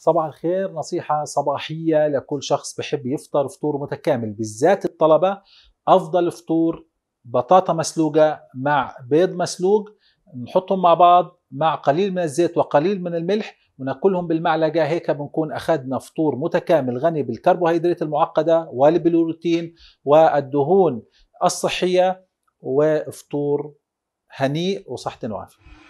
صباح الخير نصيحة صباحية لكل شخص بحب يفطر فطور متكامل بالذات الطلبة أفضل فطور بطاطا مسلوقة مع بيض مسلوق نحطهم مع بعض مع قليل من الزيت وقليل من الملح وناكلهم بالمعلقة هيك بنكون أخذنا فطور متكامل غني بالكربوهيدرات المعقدة والبلوروتين والدهون الصحية وفطور هنيء وصحة وعافية